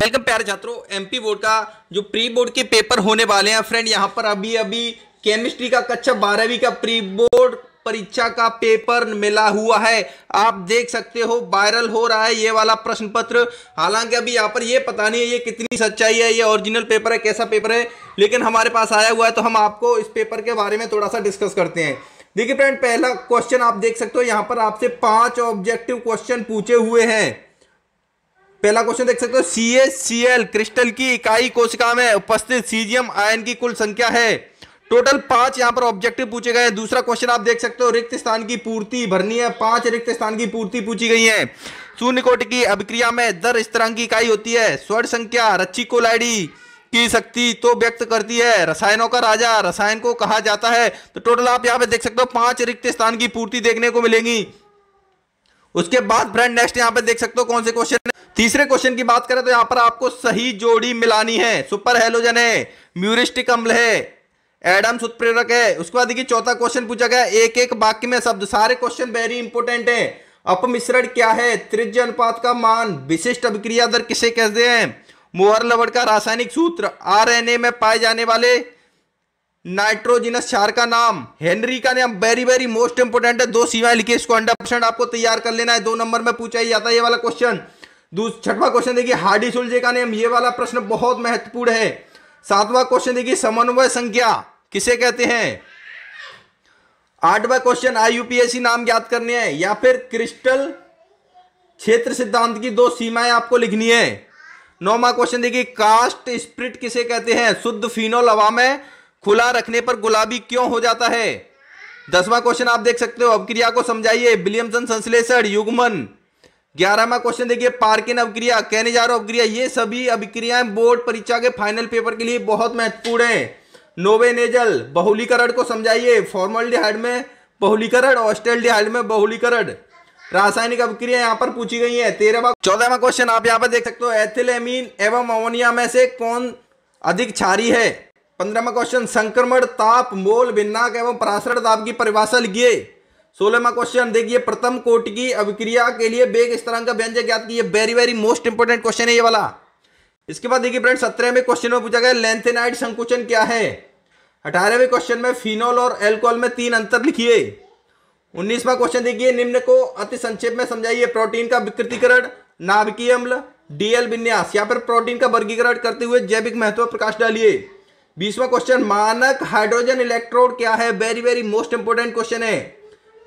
welcome प्यारे छात्रों MP board का जो प्री बोर्ड के पेपर होने वाले हैं फ्रेंड यहाँ पर अभी अभी केमिस्ट्री का कक्षा बारहवीं का प्री बोर्ड परीक्षा का पेपर मिला हुआ है आप देख सकते हो वायरल हो रहा है ये वाला प्रश्न पत्र हालांकि अभी यहाँ पर ये पता नहीं है ये कितनी सच्चाई है ये ओरिजिनल पेपर है कैसा पेपर है लेकिन हमारे पास आया हुआ है तो हम आपको इस पेपर के बारे में थोड़ा सा डिस्कस करते हैं देखिए फ्रेंड पहला क्वेश्चन आप देख सकते हो यहाँ पर आपसे पांच ऑब्जेक्टिव क्वेश्चन पूछे हुए हैं पहला क्वेश्चन देख सकते हो C S C L crystal की इकाई कोशिका में उपस्थित सीजियम आयन की कुल संख्या है टोटल पांच यहां पर ऑब्जेक्टिव पूछे गए हैं दूसरा क्वेश्चन आप देख सकते हो रिक्त स्थान की पूर्ति भरनी है पांच रिक्त स्थान की पूर्ति पूछी गई है शून्य कोट की अभिक्रिया में दर इस तरह की इकाई होती है स्वर्ण संख्या रच्ची कोलाइडी की शक्ति तो व्यक्त करती है रसायनों का राजा रसायन को कहा जाता है तो टोटल आप यहाँ पे देख सकते हो पांच रिक्त स्थान की पूर्ति देखने को मिलेगी उसके बाद फ्रेंड नेक्स्ट यहाँ पे देख सकते हो कौन से क्वेश्चन तीसरे क्वेश्चन की बात करें तो यहाँ पर आपको सही जोड़ी मिलानी है सुपर हेलोजन है म्यूरिस्टिक अम्ल है एडम उत्प्रेरक है उसके बाद देखिए चौथा क्वेश्चन पूछा गया एक एक वाक्य में शब्द सारे क्वेश्चन वेरी इंपॉर्टेंट है अपमिश्रण क्या है त्रिज अनुपात का मान विशिष्ट अभिक्रिया दर किसे कहते हैं मोहर लवड़ का रासायनिक सूत्र आरएनए में पाए जाने वाले नाइट्रोजिनस क्षार का नाम हेनरी का नाम वेरी वेरी मोस्ट इंपोर्टेंट है दो सीमाएं लिखे इसको हंड्रेड परसेंट आपको तैयार कर लेना है दो नंबर में पूछा ही जाता है ये वाला क्वेश्चन छठवा क्वेश्चन देखिए हार्डी सुलझे का नियम ये वाला प्रश्न बहुत महत्वपूर्ण है सातवां क्वेश्चन देखिए समन्वय संख्या किसे कहते हैं आठवां क्वेश्चन आईयूपीएससी नाम याद करने है या फिर क्रिस्टल क्षेत्र सिद्धांत की दो सीमाएं आपको लिखनी है नौवा क्वेश्चन देखिए कास्ट स्प्रिट किसे कहते हैं शुद्ध फिनोल हवा में खुला रखने पर गुलाबी क्यों हो जाता है दसवां क्वेश्चन आप देख सकते हो अवक्रिया को समझाइए विलियमसन संश्लेषण युगमन ग्यारहवा क्वेश्चन देखिए पार्किन अवक्रिया कहने जा रहा हूं अवक्रिया ये सभी अभिक्रियाएं बोर्ड परीक्षा के फाइनल पेपर के लिए बहुत महत्वपूर्ण है नोवे नेजल बहुलीकरण को समझाइए डिहाइड में बहुलीकरण डिहाइड में बहुलीकरण रासायनिक अभिक्रिया यहाँ पर पूछी गई है तेरहवा चौदहवा क्वेश्चन आप यहाँ पर देख सकते हो एथिलेमीन एवं अमोनिया में से कौन अधिक छारी है पंद्रहवा क्वेश्चन संक्रमण ताप मोल भिन्नाक एवं परासरण ताप की परिभाषा लिखिए सोलहवा क्वेश्चन देखिए प्रथम कोट की अभिक्रिया के लिए बेग तरह का व्यंजक याद कीजिए very very most important question है ये वाला इसके बाद देखिए फ्रेंड सत्रह में क्वेश्चन में पूछा गया लेंथेनाइड संकुचन क्या है अठारहवें क्वेश्चन में फिनोल और एल्कोहल में तीन अंतर लिखिए उन्नीसवा क्वेश्चन देखिए निम्न को अति संक्षेप में समझाइए प्रोटीन का विकृतिकरण नाभिकीय अम्ल डीएल विन्यास या फिर प्रोटीन का वर्गीकरण करते हुए जैविक महत्व प्रकाश डालिए बीसवा क्वेश्चन मानक हाइड्रोजन इलेक्ट्रोड क्या है very very most important question है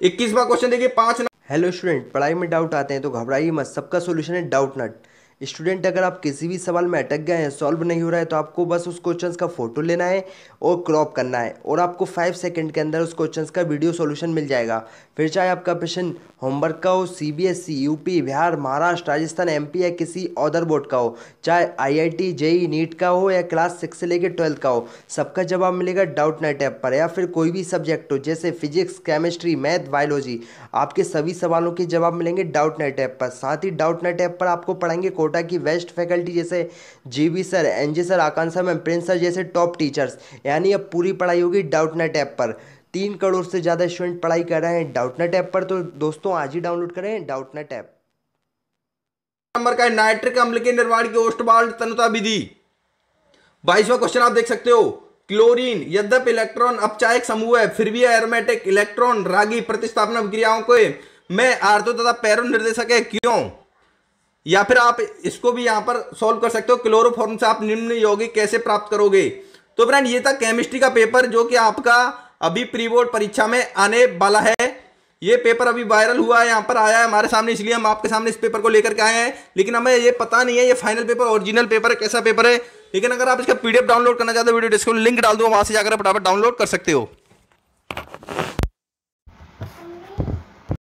इक्कीसवा क्वेश्चन देखिए पांच हेलो स्टूडेंट पढ़ाई में डाउट आते हैं तो घबराइए मत सबका सोल्यूशन है डाउट नट स्टूडेंट अगर आप किसी भी सवाल में अटक गए हैं सॉल्व नहीं हो रहा है तो आपको बस उस क्वेश्चन का फोटो लेना है और क्रॉप करना है और आपको फाइव सेकेंड के अंदर उस क्वेश्चन का वीडियो सोल्यूशन मिल जाएगा फिर चाहे आपका क्वेश्चन होमवर्क का हो C B S E U P Bihar Maharashtra Rajasthan M P या किसी अदर बोर्ड का हो चाहे I I T JEE NEET का हो या क्लास सिक्स से लेकर ट्वेल्थ का हो सबका जवाब मिलेगा डाउट नाइट ऐप पर या फिर कोई भी सब्जेक्ट हो जैसे फिजिक्स केमिस्ट्री मैथ बायोलॉजी आपके सभी सवालों के जवाब मिलेंगे डाउट नाइट ऐप पर साथ ही डाउट नाइट ऐप पर आपको पढ़ाएंगे कोटा कोटा की वेस्ट फैकल्टी जैसे GB sir NG sir Akanksha ma'am Prince sir जैसे टॉप टीचर्स यानी अब पूरी पढ़ाई होगी डाउटनेट ऐप पर तीन करोड़ से ज़्यादा स्टूडेंट पढ़ाई कर रहे हैं डाउटनेट ऐप पर तो दोस्तों आज ही डाउनलोड करें डाउटनेट ऐप नंबर का नाइट्रिक अम्ल के निर्माण की ओस्टबाल्ड तनुता विधि बाईसवा क्वेश्चन आप देख सकते हो क्लोरीन यद्यप इलेक्ट्रॉन अपचायक समूह है फिर भी एरोमेटिक इलेक्ट्रॉन रागी प्रतिस्थापन क्रियाओं को मैं आर्थो तथा पैरो निर्देशक है क्यों या फिर आप इसको भी यहाँ पर सॉल्व कर सकते हो क्लोरोफॉर्म से आप निम्न यौगिक कैसे प्राप्त करोगे तो फ्रेंड ये था केमिस्ट्री का पेपर जो कि आपका अभी प्री बोर्ड परीक्षा में आने वाला है ये पेपर अभी वायरल हुआ है यहाँ पर आया है हमारे सामने इसलिए हम आपके सामने इस पेपर को लेकर के आए हैं लेकिन हमें ये पता नहीं है ये फाइनल पेपर ओरिजिनल पेपर है कैसा पेपर है लेकिन अगर आप इसका पीडीएफ डाउनलोड करना चाहते हो वीडियो डिस्क्रिप्शन लिंक डाल दूँ वहाँ से जाकर आप फटाफट डाउनलोड कर सकते हो